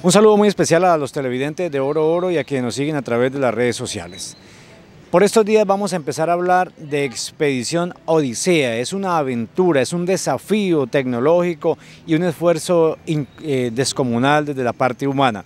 Un saludo muy especial a los televidentes de Oro Oro y a quienes nos siguen a través de las redes sociales. Por estos días vamos a empezar a hablar de Expedición Odisea. Es una aventura, es un desafío tecnológico y un esfuerzo eh, descomunal desde la parte humana.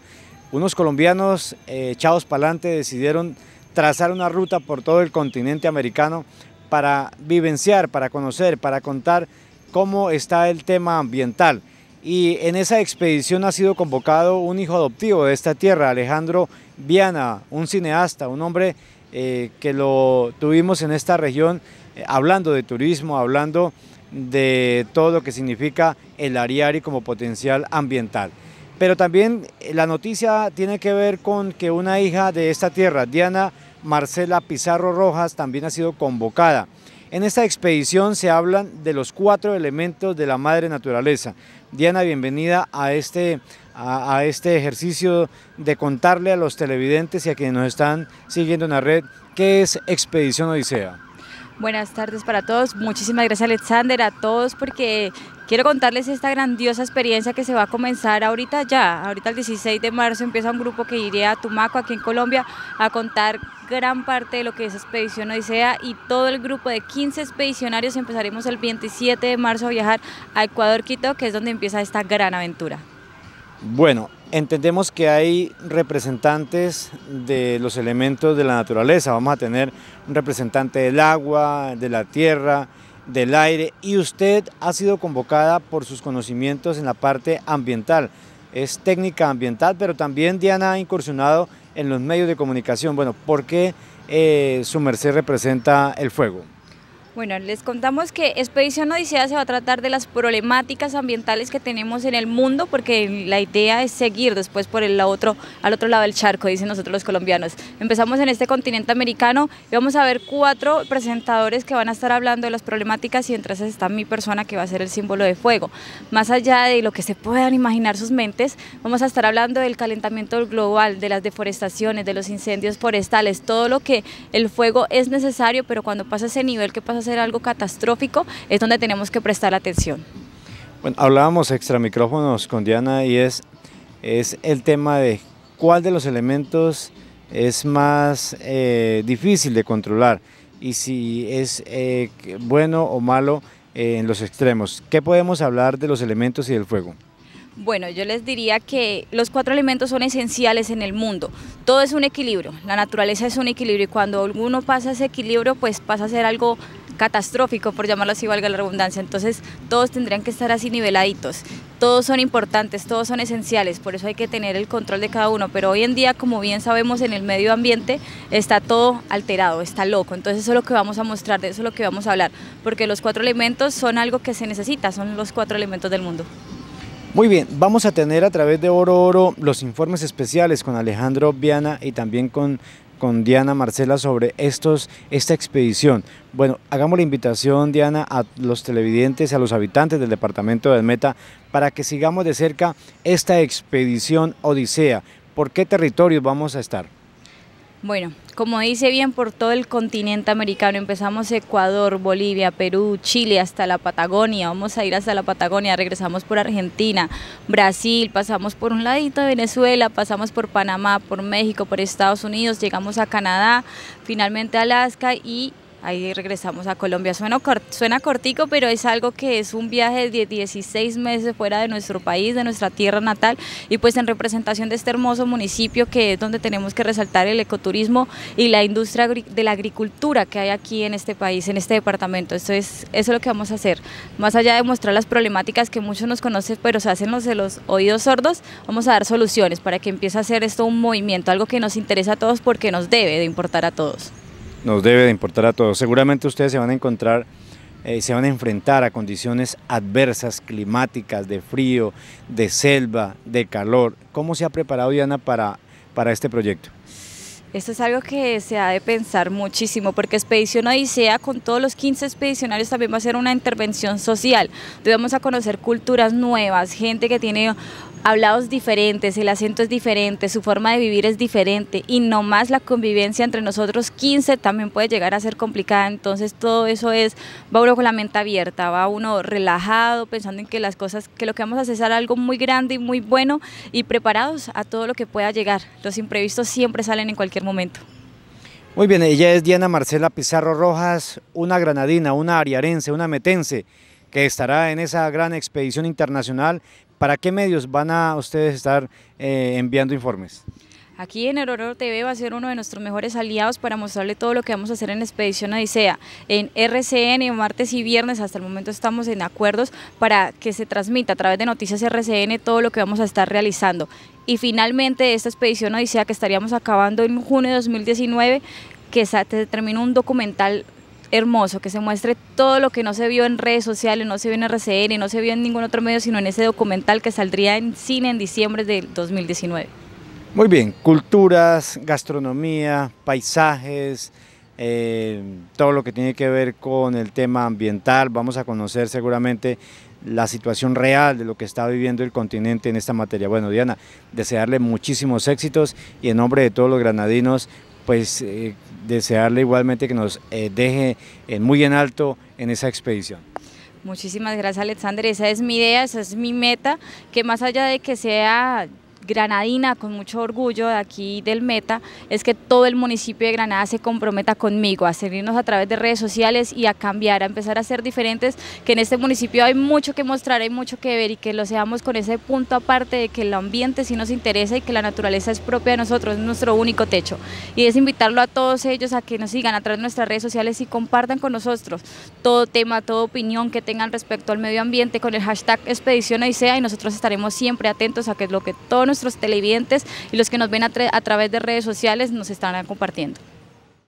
Unos colombianos eh, echados para adelante decidieron trazar una ruta por todo el continente americano para vivenciar, para conocer, para contar cómo está el tema ambiental y en esa expedición ha sido convocado un hijo adoptivo de esta tierra, Alejandro Viana, un cineasta, un hombre eh, que lo tuvimos en esta región eh, hablando de turismo, hablando de todo lo que significa el Ariari como potencial ambiental. Pero también eh, la noticia tiene que ver con que una hija de esta tierra, Diana Marcela Pizarro Rojas, también ha sido convocada en esta expedición se hablan de los cuatro elementos de la madre naturaleza. Diana, bienvenida a este, a, este ejercicio de contarle a los televidentes y a quienes nos están siguiendo en la red qué es Expedición Odisea. Buenas tardes para todos, muchísimas gracias Alexander, a todos porque Quiero contarles esta grandiosa experiencia que se va a comenzar ahorita ya. Ahorita el 16 de marzo empieza un grupo que iría a Tumaco, aquí en Colombia, a contar gran parte de lo que es Expedición Odisea y todo el grupo de 15 expedicionarios empezaremos el 27 de marzo a viajar a Ecuador, Quito, que es donde empieza esta gran aventura. Bueno, entendemos que hay representantes de los elementos de la naturaleza. Vamos a tener un representante del agua, de la tierra, del aire y usted ha sido convocada por sus conocimientos en la parte ambiental. Es técnica ambiental, pero también Diana ha incursionado en los medios de comunicación. Bueno, ¿por qué eh, su merced representa el fuego? Bueno, les contamos que Expedición Odisea se va a tratar de las problemáticas ambientales que tenemos en el mundo, porque la idea es seguir después por el otro, al otro lado del charco, dicen nosotros los colombianos. Empezamos en este continente americano y vamos a ver cuatro presentadores que van a estar hablando de las problemáticas y entre esas está mi persona que va a ser el símbolo de fuego. Más allá de lo que se puedan imaginar sus mentes, vamos a estar hablando del calentamiento global, de las deforestaciones, de los incendios forestales, todo lo que el fuego es necesario, pero cuando pasa ese nivel ¿qué pasa ser algo catastrófico, es donde tenemos que prestar atención. Bueno, hablábamos extra micrófonos con Diana y es, es el tema de cuál de los elementos es más eh, difícil de controlar y si es eh, bueno o malo eh, en los extremos. ¿Qué podemos hablar de los elementos y del fuego? Bueno, yo les diría que los cuatro elementos son esenciales en el mundo. Todo es un equilibrio, la naturaleza es un equilibrio y cuando alguno pasa ese equilibrio, pues pasa a ser algo catastrófico, por llamarlo así, valga la redundancia. Entonces, todos tendrían que estar así niveladitos. Todos son importantes, todos son esenciales, por eso hay que tener el control de cada uno. Pero hoy en día, como bien sabemos, en el medio ambiente está todo alterado, está loco. Entonces, eso es lo que vamos a mostrar, de eso es lo que vamos a hablar. Porque los cuatro elementos son algo que se necesita, son los cuatro elementos del mundo. Muy bien, vamos a tener a través de Oro Oro los informes especiales con Alejandro Viana y también con con Diana Marcela sobre estos, esta expedición. Bueno, hagamos la invitación, Diana, a los televidentes, a los habitantes del departamento del Meta, para que sigamos de cerca esta expedición Odisea. ¿Por qué territorios vamos a estar? Bueno, como dice bien, por todo el continente americano, empezamos Ecuador, Bolivia, Perú, Chile, hasta la Patagonia, vamos a ir hasta la Patagonia, regresamos por Argentina, Brasil, pasamos por un ladito de Venezuela, pasamos por Panamá, por México, por Estados Unidos, llegamos a Canadá, finalmente Alaska y Ahí regresamos a Colombia. Suena, cortico, pero es algo que es un viaje de 16 meses fuera de nuestro país, de nuestra tierra natal, y pues en representación de este hermoso municipio que es donde tenemos que resaltar el ecoturismo y la industria de la agricultura que hay aquí en este país, en este departamento. Esto es, eso es lo que vamos a hacer. Más allá de mostrar las problemáticas que muchos nos conocen, pero se hacen los de los oídos sordos, vamos a dar soluciones para que empiece a hacer esto un movimiento, algo que nos interesa a todos porque nos debe de importar a todos nos debe de importar a todos. Seguramente ustedes se van a encontrar, y eh, se van a enfrentar a condiciones adversas, climáticas, de frío, de selva, de calor. ¿Cómo se ha preparado Diana para, para este proyecto? Esto es algo que se ha de pensar muchísimo, porque Expedición Odisea, con todos los 15 expedicionarios, también va a ser una intervención social. Debemos a conocer culturas nuevas, gente que tiene hablados diferentes, el acento es diferente, su forma de vivir es diferente y no más la convivencia entre nosotros 15 también puede llegar a ser complicada, entonces todo eso es, va uno con la mente abierta, va uno relajado, pensando en que las cosas, que lo que vamos a hacer es algo muy grande y muy bueno y preparados a todo lo que pueda llegar, los imprevistos siempre salen en cualquier momento. Muy bien, ella es Diana Marcela Pizarro Rojas, una granadina, una ariarense, una metense que estará en esa gran expedición internacional. ¿Para qué medios van a ustedes estar eh, enviando informes? Aquí en El Aurora TV va a ser uno de nuestros mejores aliados para mostrarle todo lo que vamos a hacer en la expedición Odisea. En RCN, martes y viernes, hasta el momento estamos en acuerdos para que se transmita a través de Noticias RCN todo lo que vamos a estar realizando. Y finalmente, esta expedición Odisea que estaríamos acabando en junio de 2019, que se terminó un documental hermoso, que se muestre todo lo que no se vio en redes sociales, no se vio en RCN, no se vio en ningún otro medio, sino en ese documental que saldría en cine en diciembre del 2019. Muy bien, culturas, gastronomía, paisajes, eh, todo lo que tiene que ver con el tema ambiental. Vamos a conocer seguramente la situación real de lo que está viviendo el continente en esta materia. Bueno, Diana, desearle muchísimos éxitos y en nombre de todos los granadinos, pues eh, desearle igualmente que nos eh, deje muy en alto en esa expedición. Muchísimas gracias Alexander, esa es mi idea, esa es mi meta, que más allá de que sea granadina con mucho orgullo de aquí del Meta es que todo el municipio de Granada se comprometa conmigo a seguirnos a través de redes sociales y a cambiar, a empezar a ser diferentes, que en este municipio hay mucho que mostrar, hay mucho que ver y que lo seamos con ese punto aparte de que el ambiente sí nos interesa y que la naturaleza es propia de nosotros, es nuestro único techo. Y es invitarlo a todos ellos a que nos sigan a través de nuestras redes sociales y compartan con nosotros todo tema, toda opinión que tengan respecto al medio ambiente con el hashtag Expedición sea y nosotros estaremos siempre atentos a que lo que todos nuestros televidentes y los que nos ven a, través de redes sociales nos estarán compartiendo.